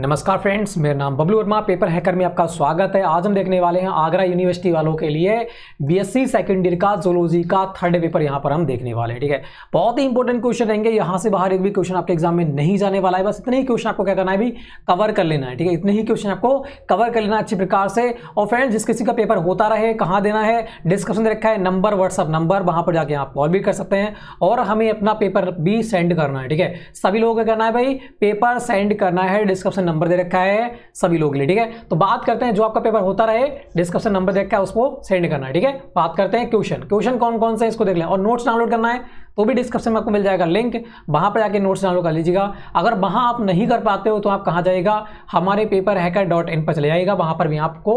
नमस्कार फ्रेंड्स मेरा नाम बबलू वर्मा पेपर हैकर में आपका स्वागत है आज हम देखने वाले हैं आगरा यूनिवर्सिटी वालों के लिए बीएससी सेकेंड ईयर का जोलॉजी का थर्ड पेपर यहाँ पर हम देखने वाले हैं ठीक है बहुत ही इंपॉर्टेंट क्वेश्चन रहेंगे यहाँ से बाहर एक भी क्वेश्चन आपके एग्जाम में नहीं जाने वाला है बस इतने ही क्वेश्चन आपको क्या करना है भी कवर कर लेना है ठीक है इतने ही क्वेश्चन आपको कवर कर लेना अच्छी प्रकार से और फ्रेंड्स जिस किसी का पेपर होता रहे कहाँ देना है डिस्क्रिप्शन दे रखा है नंबर व्हाट्सअप नंबर वहाँ पर जाके आप कॉल भी कर सकते हैं और हमें अपना पेपर भी सेंड करना है ठीक है सभी लोगों का करना है भाई पेपर सेंड करना है डिस्क्रिप्शन नंबर दे रखा है सभी लोग के लिए ठीक है तो बात करते हैं जो आपका पेपर होता रहे डिस्क्रिप्शन नंबर दे रखा है उसको सेंड करना है ठीक है बात करते हैं क्वेश्चन क्वेश्चन कौन कौन से इसको देख लें और नोट्स डाउनलोड करना है तो भी डिस्क्रिप्शन में आपको मिल जाएगा लिंक वहां पर जाकर नोट्स डाउनलोड कर लीजिएगा अगर वहां आप नहीं कर पाते हो तो आप कहाँ जाएगा हमारे पेपर हैकर डॉट इन पर चले जाएगा वहां पर भी आपको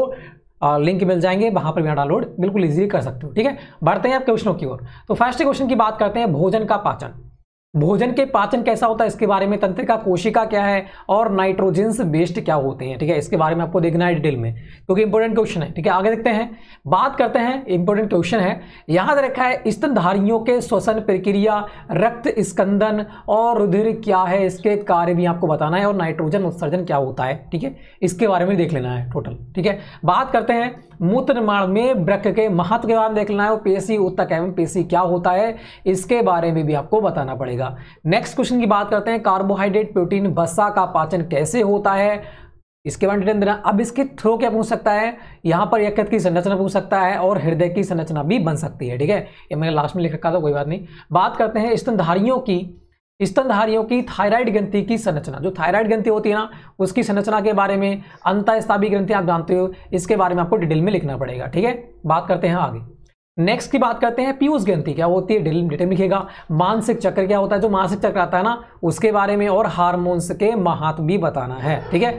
लिंक मिल जाएंगे वहां पर भी डाउनलोड बिल्कुल ईजिली कर सकते हो ठीक है बढ़ते हैं आप क्वेश्चनों की ओर तो फर्स्ट क्वेश्चन की बात करते हैं भोजन का पाचन भोजन के पाचन कैसा होता है इसके बारे में तंत्रिका कोशिका क्या है और नाइट्रोजेंस बेस्ड क्या होते हैं ठीक है इसके बारे में आपको देखना है डिटेल में क्योंकि इंपॉर्टेंट क्वेश्चन है ठीक है आगे देखते हैं बात करते हैं इंपॉर्टेंट क्वेश्चन है याद रखा है स्तनधारियों के श्वसन प्रक्रिया रक्त स्कंदन और रुधिर क्या है इसके कार्य भी आपको बताना है और नाइट्रोजन उत्सर्जन क्या होता है ठीक है इसके बारे में देख लेना है टोटल ठीक है बात करते हैं मूत्र निर्माण में ब्रक के महत्व के बारे में देख लेना है और पेशी उत्तक एवं पेशी क्या होता है इसके बारे में भी आपको बताना पड़ेगा जाएगा नेक्स्ट क्वेश्चन की बात करते हैं कार्बोहाइड्रेट प्रोटीन बसा का पाचन कैसे होता है इसके बारे में देना अब इसके थ्रो क्या पूछ सकता है यहाँ पर यकृत की संरचना पूछ सकता है और हृदय की संरचना भी बन सकती है ठीक है ये मैंने लास्ट में लिख रखा था कोई बात नहीं बात करते हैं स्तनधारियों की स्तनधारियों की थायराइड ग्रंथि की संरचना जो थायराइड ग्रंथि होती है ना उसकी संरचना के बारे में अंतःस्तावी ग्रंथि आप जानते हो इसके बारे में आपको डिटेल में लिखना पड़ेगा ठीक है बात करते हैं आगे नेक्स्ट की बात करते हैं पीयूष गंती क्या होती है डिटेल लिखेगा मानसिक चक्र क्या होता है जो मानसिक चक्र आता है ना उसके बारे में और हार्मोन्स के महात्म भी बताना है ठीक है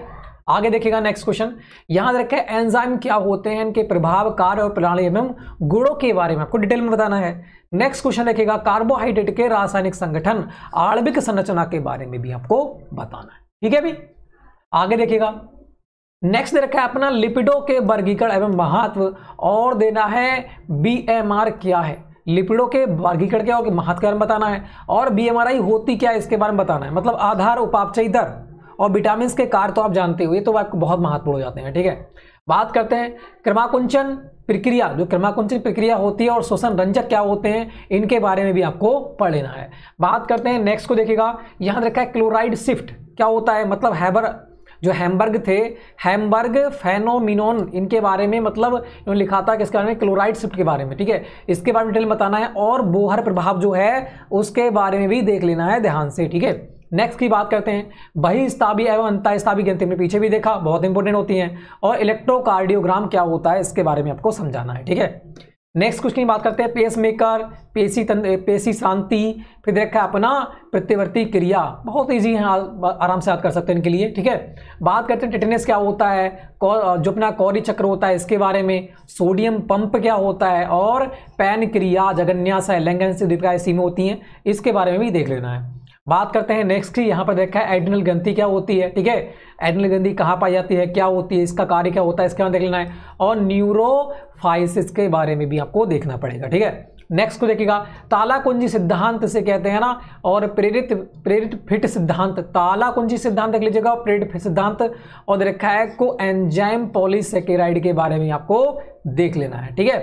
आगे देखिएगा नेक्स्ट क्वेश्चन यहां रखें एंजाइम क्या होते हैं इनके प्रभाव कार्य और प्रणाली एवं गुणों के बारे में आपको डिटेल में बताना है नेक्स्ट क्वेश्चन देखिएगा कार्बोहाइड्रेट के रासायनिक संगठन आणविक संरचना के बारे में भी आपको बताना है ठीक है भी आगे देखिएगा नेक्स्ट दे रखा है अपना लिपिडों के वर्गीकरण एवं महत्व और देना है बीएमआर क्या है लिपिडों के वर्गीकरण क्या होगी महत्व के बारे में बताना है और बीएमआरआई होती क्या है इसके बारे में बताना है मतलब आधार उपापचय दर और विटामिन के कार तो आप जानते हो ये तो आपको बहुत महत्वपूर्ण हो जाते हैं ठीक है बात करते हैं क्रमाकुंचन प्रक्रिया जो क्रमाकुंचन प्रक्रिया होती है और शोषण रंजक क्या होते हैं इनके बारे में भी आपको पढ़ लेना है बात करते हैं नेक्स्ट को देखिएगा यहाँ रखा है क्लोराइड शिफ्ट क्या होता है मतलब हैबर जो हैमबर्ग थे हैमबर्ग फेनोमिनोन इनके बारे में मतलब इन्होंने लिखा था किसके बारे में क्लोराइड शिफ्ट के बारे में ठीक है इसके बारे में डिटेल बताना है और बोहर प्रभाव जो है उसके बारे में भी देख लेना है ध्यान से ठीक है नेक्स्ट की बात करते हैं बहिस्ताबी एवं अंताइस्ताबी गिनती में पीछे भी देखा बहुत इंपॉर्टेंट होती हैं और इलेक्ट्रोकार्डियोग्राम क्या होता है इसके बारे में आपको समझाना है ठीक है नेक्स्ट क्वेश्चन की बात करते हैं पेस मेकर पेशी तन, पेशी शांति फिर देखा है अपना प्रत्यवर्ती क्रिया बहुत ईजी है आराम से याद कर सकते हैं इनके लिए ठीक है बात करते हैं टिटनेस क्या होता है जो अपना कौरी चक्र होता है इसके बारे में सोडियम पंप क्या होता है और पैन क्रिया जगन्यास है लैंगन से दीर्घा सीमें होती हैं इसके बारे में भी देख लेना है बात करते हैं नेक्स्ट की यहाँ पर देखा है एडनल गंती क्या होती है ठीक है एडनल ग्रंथि कहाँ पाई जाती है क्या होती है इसका कार्य क्या होता है इसके बारे में देख लेना है और न्यूरोफाइसिस के बारे में भी आपको देखना पड़ेगा ठीक है नेक्स्ट को देखिएगा ताला कुंजी सिद्धांत से कहते हैं ना और प्रेरित प्रेरित फिट सिद्धांत ताला कुंजी सिद्धांत देख लीजिएगा प्रेरित फिट सिद्धांत और रखा है को एंजाइम पॉलीसेकेराइड के बारे में आपको देख लेना है ठीक है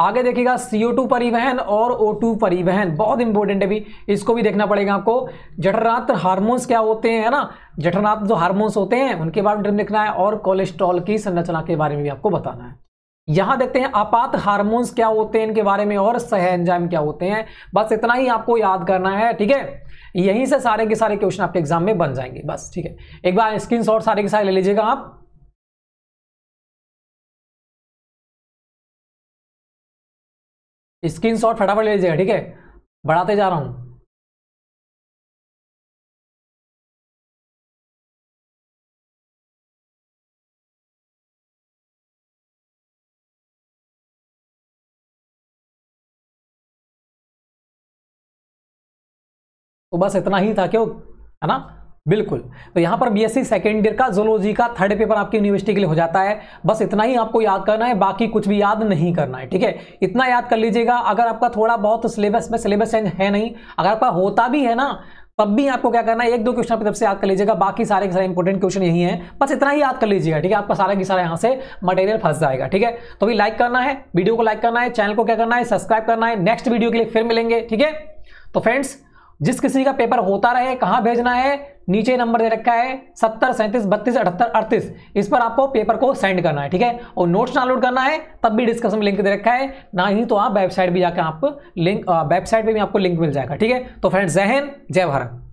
आगे देखिएगा CO2 परिवहन और O2 परिवहन बहुत इंपॉर्टेंट है भी इसको भी देखना पड़ेगा आपको जठरात्र हार्मोन्स क्या होते हैं ना जठरात्र जो हार्मोन्स होते हैं उनके बारे में देखना है और कोलेस्ट्रॉल की संरचना के बारे में भी आपको बताना है यहां देखते हैं आपात हार्मोन्स क्या होते हैं इनके बारे में और सह एंजाइम क्या होते हैं बस इतना ही आपको याद करना है ठीक है यहीं से सारे के सारे क्वेश्चन आपके एग्जाम में बन जाएंगे बस ठीक है एक बार स्क्रीन सारे के सारे ले लीजिएगा आप स्क्रीन शॉट फटाफट ले लीजिएगा ठीक है बढ़ाते जा रहा हूं तो बस इतना ही था क्यों है ना बिल्कुल तो यहाँ पर बीएससी सेकेंड ईयर का जोलॉजी का थर्ड पेपर आपकी यूनिवर्सिटी के लिए हो जाता है बस इतना ही आपको याद करना है बाकी कुछ भी याद नहीं करना है ठीक है इतना याद कर लीजिएगा अगर आपका थोड़ा बहुत सिलेबस में सिलेबस चेंज है नहीं अगर आपका होता भी है ना तब भी आपको क्या करना है एक दो क्वेश्चन आपकी तरफ से याद कर लीजिएगा बाकी सारे के सारे इंपॉर्टेंट क्वेश्चन यही है बस इतना ही याद कर लीजिएगा ठीक है आपका सारा की सारा यहाँ से मटेरियल फंस जाएगा ठीक है तो अभी लाइक करना है वीडियो को लाइक करना है चैनल को क्या करना है सब्सक्राइब करना है नेक्स्ट वीडियो के लिए फिर मिलेंगे ठीक है तो फ्रेंड्स जिस किसी का पेपर होता रहे कहाँ भेजना है नीचे नंबर दे रखा है सत्तर सैंतीस बत्तीस अठहत्तर अड़तीस इस पर आपको पेपर को सेंड करना है ठीक है और नोट्स डाउनलोड करना है तब भी डिस्कशन लिंक दे रखा है ना ही तो आप वेबसाइट भी जाकर आप लिंक वेबसाइट पर भी आपको लिंक मिल जाएगा ठीक है तो फ्रेंड्स जहन जय भारत